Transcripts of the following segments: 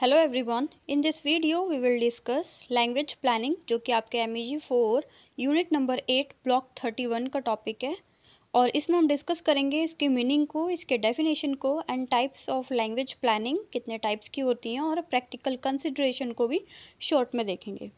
Hello everyone in this video we will discuss language planning जो कि आपके M E G four unit number eight block thirty one का topic है और इसमें हम डिस्कस करेंगे इसके मीनिंग को इसके डेफिनेशन को and types of language planning कितने टाइप्स की होती हैं और प्रैक्टिकल कंसिड्रेशन को भी शॉर्ट में देखेंगे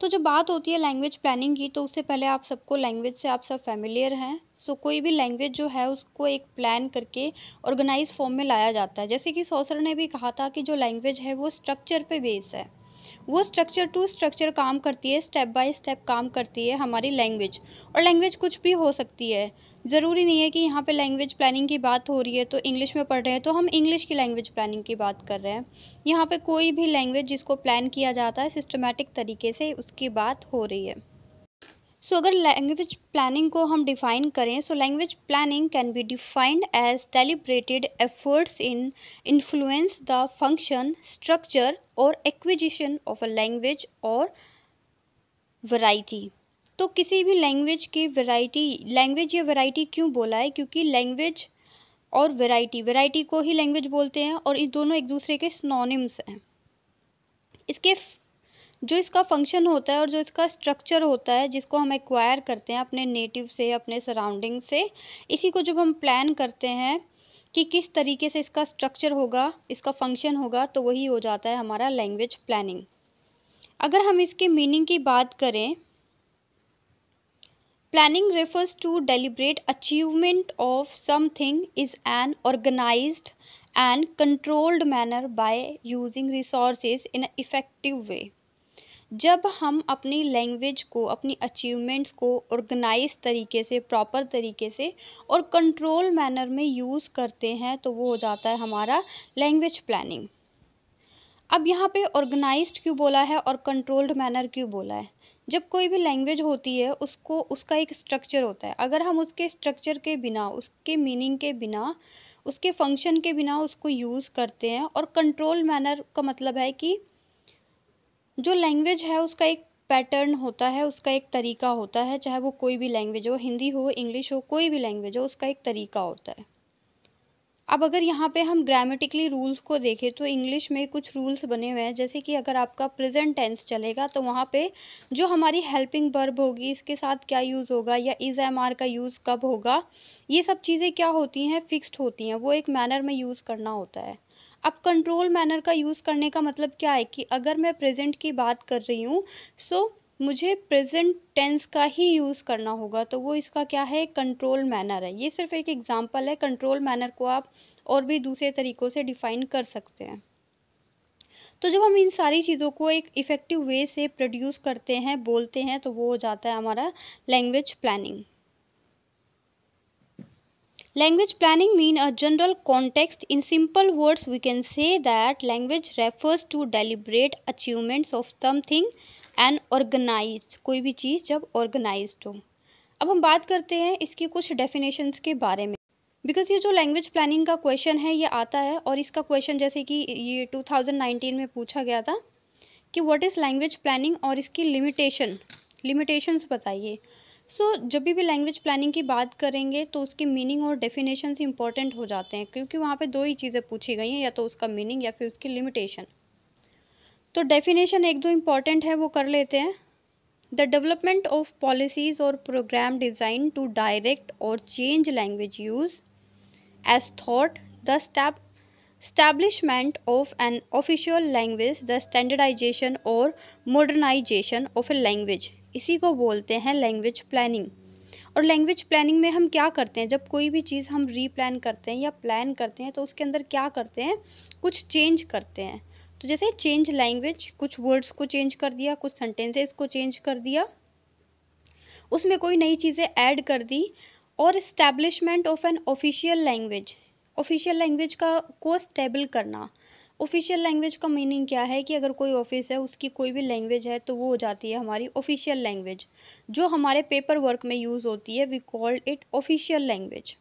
तो जब बात होती है लैंग्वेज प्लानिंग की तो उससे पहले आप सबको लैंग्वेज से आप सब फेमिलियर हैं सो so, कोई भी लैंग्वेज जो है उसको एक प्लान करके ऑर्गेनाइज फॉर्म में लाया जाता है जैसे कि सौसर ने भी कहा था कि जो लैंग्वेज है वो स्ट्रक्चर पे बेस है वो स्ट्रक्चर टू स्ट्रक्चर काम करती है स्टेप बाय स्टेप काम करती है हमारी लैंग्वेज और लैंग्वेज कुछ भी हो सकती है ज़रूरी नहीं है कि यहाँ पे लैंग्वेज प्लानिंग की बात हो रही है तो इंग्लिश में पढ़ रहे हैं तो हम इंग्लिश की लैंग्वेज प्लानिंग की बात कर रहे हैं यहाँ पे कोई भी लैंग्वेज जिसको प्लान किया जाता है सिस्टमेटिक तरीके से उसकी बात हो रही है सो अगर लैंग्वेज प्लानिंग को हम डिफाइन करें so language planning can be defined as deliberated efforts in influence the function structure or acquisition of a language or variety तो किसी भी लैंग्वेज की वैरायटी लैंग्वेज या वैरायटी क्यों बोला है क्योंकि लैंग्वेज और वैरायटी वैरायटी को ही लैंग्वेज बोलते हैं और ये दोनों एक दूसरे के स्नोनिम्स हैं इसके जो इसका फंक्शन होता है और जो इसका स्ट्रक्चर होता है जिसको हम एक्वायर करते हैं अपने नेटिव से अपने सराउंडिंग से इसी को जब हम प्लान करते हैं कि किस तरीके से इसका स्ट्रक्चर होगा इसका फंक्शन होगा तो वही हो जाता है हमारा लैंग्वेज प्लानिंग अगर हम इसके मीनिंग की बात करें planning refers to deliberate achievement of something is an organize and controlled manner by using resources in an way जब हम अपनी लैंग्वेज को अपनी अचीवमेंट्स को ऑर्गेनाइज तरीके से प्रॉपर तरीके से और कंट्रोल मैनर में यूज़ करते हैं तो वो हो जाता है हमारा लैंग्वेज प्लानिंग अब यहाँ पे ऑर्गेनाइज्ड क्यों बोला है और कंट्रोल्ड मैनर क्यों बोला है जब कोई भी लैंग्वेज होती है उसको उसका एक स्ट्रक्चर होता है अगर हम उसके स्ट्रक्चर के बिना उसके मीनिंग के बिना उसके फंक्शन के बिना उसको यूज़ करते हैं और कंट्रोल मैनर का मतलब है कि जो लैंग्वेज है उसका एक पैटर्न होता है उसका एक तरीका होता है चाहे वो कोई भी लैंग्वेज हो हिंदी हो इंग्लिश हो कोई भी लैंग्वेज हो उसका एक तरीका होता है अब अगर यहाँ पे हम ग्रामेटिकली रूल्स को देखें तो इंग्लिश में कुछ रूल्स बने हुए हैं जैसे कि अगर आपका प्रेजेंट टेंस चलेगा तो वहाँ पे जो हमारी हेल्पिंग बर्ब होगी इसके साथ क्या यूज़ होगा या इज एम आर का यूज़ कब होगा ये सब चीज़ें क्या होती हैं फिक्स्ड होती हैं वो एक मैनर में यूज़ करना होता है अब कंट्रोल मैनर का यूज़ करने का मतलब क्या है कि अगर मैं प्रेजेंट की बात कर रही हूँ सो मुझे प्रेजेंट टेंस का ही यूज़ करना होगा तो वो इसका क्या है कंट्रोल मैनर है ये सिर्फ एक एग्ज़ाम्पल है कंट्रोल मैनर को आप और भी दूसरे तरीक़ों से डिफ़ाइन कर सकते हैं तो जब हम इन सारी चीज़ों को एक इफ़ेक्टिव वे से प्रोड्यूस करते हैं बोलते हैं तो वो हो जाता है हमारा language planning Language planning mean a general context. In simple words, we can say that language refers to deliberate achievements of something and organized. कोई भी चीज़ जब organized हो अब हम बात करते हैं इसकी कुछ डेफिनेशंस के बारे में बिकॉज ये जो लैंग्वेज प्लानिंग का क्वेश्चन है ये आता है और इसका क्वेश्चन जैसे कि ये 2019 में पूछा गया था कि व्हाट इज़ लैंग्वेज प्लानिंग और इसकी लिमिटेशन limitations बताइए सो so, जब भी लैंग्वेज प्लानिंग की बात करेंगे तो उसकी मीनिंग और डेफिनेशन इंपॉर्टेंट हो जाते हैं क्योंकि वहाँ पे दो ही चीज़ें पूछी गई हैं या तो उसका मीनिंग या फिर उसकी लिमिटेशन तो डेफिनेशन एक दो इम्पॉर्टेंट है वो कर लेते हैं द डेवलपमेंट ऑफ पॉलिसीज़ और प्रोग्राम डिज़ाइन टू डायरेक्ट और change language use as thought the step establishment of an official language the standardization or modernization of a language इसी को बोलते हैं लैंग्वेज प्लानिंग और लैंग्वेज प्लानिंग में हम क्या करते हैं जब कोई भी चीज़ हम री प्लान करते हैं या प्लान करते हैं तो उसके अंदर क्या करते हैं कुछ चेंज करते हैं तो जैसे चेंज लैंग्वेज कुछ वर्ड्स को चेंज कर दिया कुछ सेंटेंसेस को चेंज कर दिया उसमें कोई नई चीज़ें ऐड कर दी और establishment of an official language official language का को स्टेबल करना ऑफिशियल लैंग्वेज का मीनिंग क्या है कि अगर कोई ऑफिस है उसकी कोई भी लैंग्वेज है तो वो हो जाती है हमारी ऑफिशियल लैंग्वेज जो हमारे पेपर वर्क में यूज़ होती है we called it official language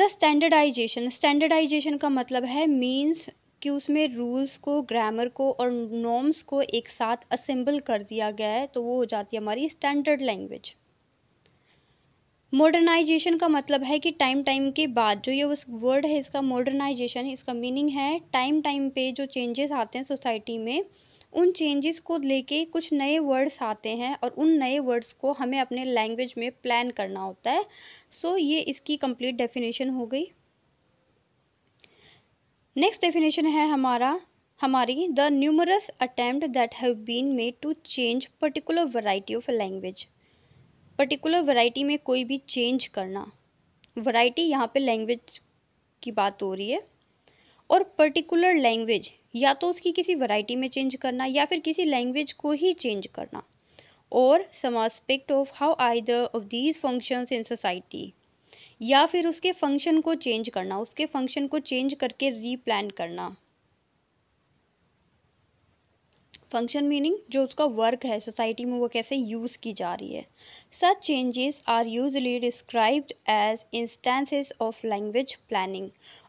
the standardization standardization का मतलब है मीन्स कि उसमें रूल्स को ग्रामर को और नॉर्म्स को एक साथ असेंबल कर दिया गया है तो वो हो जाती है हमारी स्टैंडर्ड लैंग्वेज मॉडर्नाइजेशन का मतलब है कि टाइम टाइम के बाद जो ये उस वर्ड है इसका मॉडर्नाइजेशन इसका मीनिंग है टाइम टाइम पे जो चेंजेस आते हैं सोसाइटी में उन चेंजेस को लेके कुछ नए वर्ड्स आते हैं और उन नए वर्ड्स को हमें अपने लैंग्वेज में प्लान करना होता है सो so, ये इसकी कंप्लीट डेफिनेशन हो गई नेक्स्ट डेफिनेशन है हमारा हमारी the numerous attempt that have been made to change particular variety of language particular variety में कोई भी चेंज करना वैरायटी यहाँ पे लैंग्वेज की बात हो रही है और पर्टिकुलर लैंग्वेज या तो उसकी किसी वैरायटी में चेंज करना या फिर किसी लैंग्वेज को ही चेंज करना और some aspect of how I of these functions in society या फिर उसके फंक्शन को चेंज करना उसके फंक्शन को चेंज करके रीप्लान करना फंक्शन मीनिंग जो उसका वर्क है सोसाइटी में वो कैसे यूज़ की जा रही है such changes are usually described as instances of language planning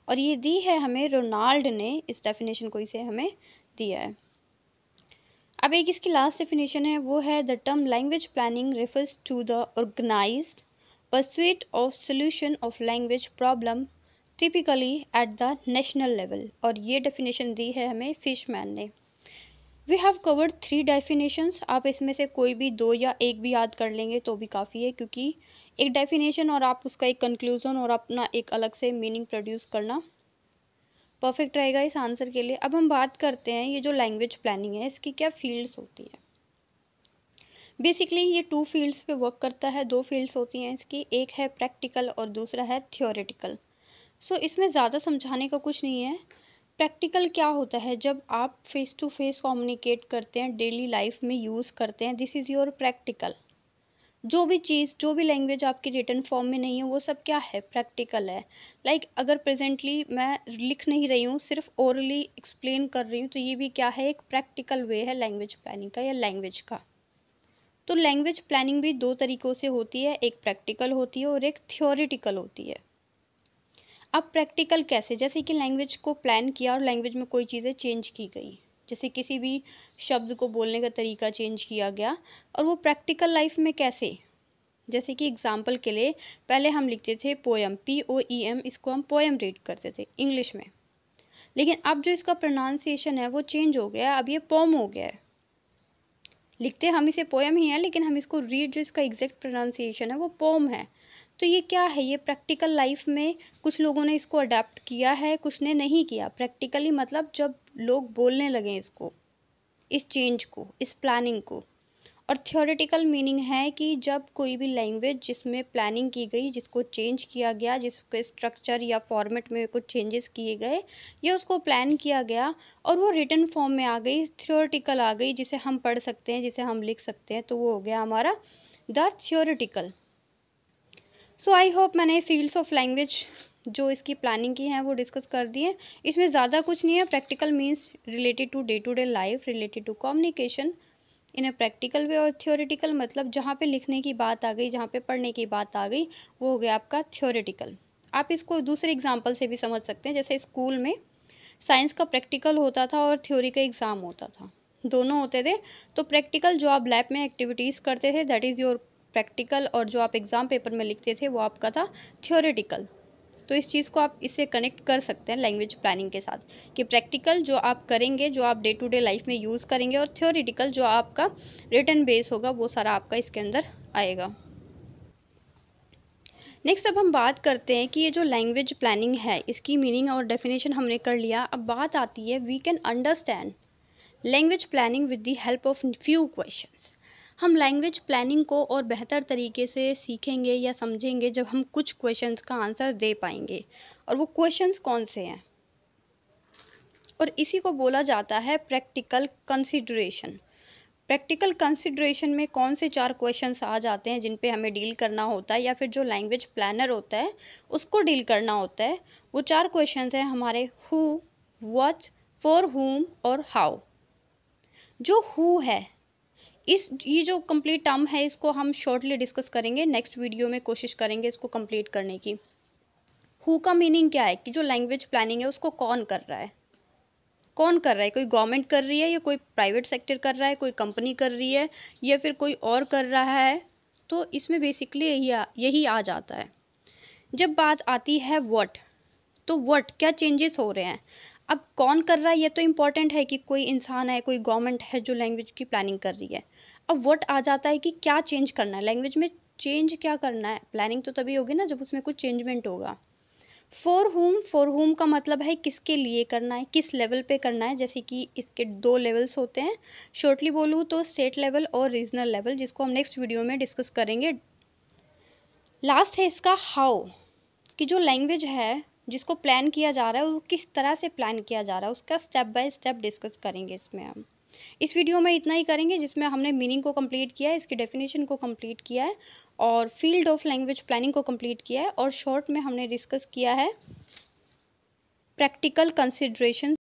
और ये दी है हमें रोनाल्ड ने इस डेफिनेशन को इसे हमें दिया है अब एक इसकी लास्ट डेफिनेशन है वो है the term language planning refers to the organize pursuit of solution of language problem typically at the national level और ये डेफिनेशन दी है हमें फिशमैन ने we have covered three definitions आप इसमें से कोई भी दो या एक भी याद कर लेंगे तो भी काफ़ी है क्योंकि एक डेफिनेशन और आप उसका एक कंक्लूजन और अपना एक अलग से मीनिंग प्रोड्यूस करना परफेक्ट रहेगा इस आंसर के लिए अब हम बात करते हैं ये जो लैंग्वेज प्लानिंग है इसकी क्या फील्ड्स होती है बेसिकली ये टू फील्ड्स पे वर्क करता है दो फील्ड्स होती हैं इसकी एक है प्रैक्टिकल और दूसरा है थियोरेटिकल सो so, इसमें ज़्यादा समझाने का कुछ नहीं है प्रैक्टिकल क्या होता है जब आप फेस टू फेस कम्युनिकेट करते हैं डेली लाइफ में यूज़ करते हैं दिस इज़ योर प्रैक्टिकल जो भी चीज़ जो भी लैंग्वेज आपकी रिटर्न फॉर्म में नहीं है वो सब क्या है प्रैक्टिकल है लाइक like, अगर प्रेजेंटली मैं लिख नहीं रही हूँ सिर्फ ओरली एक्सप्लेन कर रही हूँ तो ये भी क्या है एक प्रैक्टिकल वे है लैंग्वेज प्लानिंग का या लैंग्वेज का तो लैंग्वेज प्लानिंग भी दो तरीक़ों से होती है एक प्रैक्टिकल होती है और एक थियोरिटिकल होती है अब प्रैक्टिकल कैसे जैसे कि लैंग्वेज को प्लान किया और लैंग्वेज में कोई चीज़ें चेंज की गई जैसे किसी भी शब्द को बोलने का तरीका चेंज किया गया और वो प्रैक्टिकल लाइफ में कैसे जैसे कि एग्ज़ाम्पल के लिए पहले हम लिखते थे poem P O E M इसको हम पोएम रीड करते थे इंग्लिश में लेकिन अब जो इसका प्रोनाउंसिएशन है वो चेंज हो गया अब ये पोम हो गया है लिखते हम इसे पोएम ही है लेकिन हम इसको रीड जो इसका एग्जैक्ट प्रोनाउंसिएशन है वो पोम है तो ये क्या है ये प्रैक्टिकल लाइफ में कुछ लोगों ने इसको अडेप्ट किया है कुछ ने नहीं किया प्रैक्टिकली मतलब जब लोग बोलने लगे इसको इस चेंज को इस प्लानिंग को और थियोरेटिकल मीनिंग है कि जब कोई भी लैंग्वेज जिसमें प्लानिंग की गई जिसको चेंज किया गया जिसके स्ट्रक्चर या फॉर्मेट में कुछ चेंजेस किए गए या उसको प्लान किया गया और वो रिटर्न फॉर्म में आ गई थियोरेटिकल आ गई जिसे हम पढ़ सकते हैं जिसे हम लिख सकते हैं तो वो हो गया हमारा the theoretical so I hope मैंने फील्ड्स ऑफ लैंग्वेज जो इसकी प्लानिंग की है वो डिस्कस कर दी है इसमें ज़्यादा कुछ नहीं है practical means related to day to day life related to communication in practical way और थियोरिटिकल मतलब जहाँ पे लिखने की बात आ गई जहाँ पे पढ़ने की बात आ गई वो हो गया आपका थियोरेटिकल आप इसको दूसरे एग्जाम्पल से भी समझ सकते हैं जैसे स्कूल में साइंस का प्रैक्टिकल होता था और थ्योरी का एग्ज़ाम होता था दोनों होते थे तो प्रैक्टिकल जो आप लैब में एक्टिविटीज़ करते थे दैट इज़ योर प्रैक्टिकल और जो आप एग्ज़ाम पेपर में लिखते थे वो आपका था थियोरेटिकल तो इस चीज़ को आप इससे कनेक्ट कर सकते हैं लैंग्वेज प्लानिंग के साथ कि प्रैक्टिकल जो आप करेंगे जो आप डे टू डे लाइफ में यूज़ करेंगे और थ्योरेटिकल जो आपका रिटर्न बेस होगा वो सारा आपका इसके अंदर आएगा नेक्स्ट अब हम बात करते हैं कि ये जो लैंग्वेज प्लानिंग है इसकी मीनिंग और डेफिनेशन हमने कर लिया अब बात आती है we can understand language planning with the help of few questions हम लैंग्वेज प्लानिंग को और बेहतर तरीके से सीखेंगे या समझेंगे जब हम कुछ क्वेश्चंस का आंसर दे पाएंगे और वो क्वेश्चंस कौन से हैं और इसी को बोला जाता है प्रैक्टिकल कंसिड्रेशन प्रैक्टिकल कंसिड्रेशन में कौन से चार क्वेश्चंस आ जाते हैं जिन पे हमें डील करना होता है या फिर जो लैंग्वेज प्लानर होता है उसको डील करना होता है वो चार क्वेश्चंस हैं हमारे हु वट फॉर हुम और हाउ जो हु है इस ये जो कंप्लीट टर्म है इसको हम शॉर्टली डिस्कस करेंगे नेक्स्ट वीडियो में कोशिश करेंगे इसको कंप्लीट करने की हु का मीनिंग क्या है कि जो लैंग्वेज प्लानिंग है उसको कौन कर रहा है कौन कर रहा है कोई गवर्नमेंट कर रही है या कोई प्राइवेट सेक्टर कर रहा है कोई कंपनी कर रही है या फिर कोई और कर रहा है तो इसमें बेसिकली यही यही आ जाता है जब बात आती है वट तो वट क्या चेंजेस हो रहे हैं अब कौन कर रहा है ये तो इम्पॉर्टेंट है कि कोई इंसान है कोई गवर्नमेंट है जो लैंग्वेज की प्लानिंग कर रही है अब वट आ जाता है कि क्या चेंज करना है लैंग्वेज में चेंज क्या करना है प्लानिंग तो तभी होगी ना जब उसमें कुछ चेंजमेंट होगा फॉर होम फॉर होम का मतलब है किसके लिए करना है किस लेवल पे करना है जैसे कि इसके दो लेवल्स होते हैं शॉर्टली बोलूँ तो स्टेट लेवल और रीजनल लेवल जिसको हम नेक्स्ट वीडियो में डिस्कस करेंगे लास्ट है इसका हाउ कि जो लैंग्वेज है जिसको प्लान किया जा रहा है वो किस तरह से प्लान किया जा रहा है उसका स्टेप बाय स्टेप डिस्कस करेंगे इसमें हम इस वीडियो में इतना ही करेंगे जिसमें हमने मीनिंग को कंप्लीट किया है इसकी डेफिनेशन को कंप्लीट किया है और फील्ड ऑफ लैंग्वेज प्लानिंग को कंप्लीट किया है और शॉर्ट में हमने डिस्कस किया है प्रैक्टिकल कंसिड्रेशन